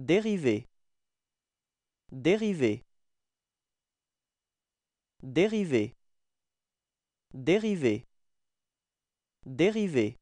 Dérivé. Dérivé. Dérivé. Dérivé. Dérivé.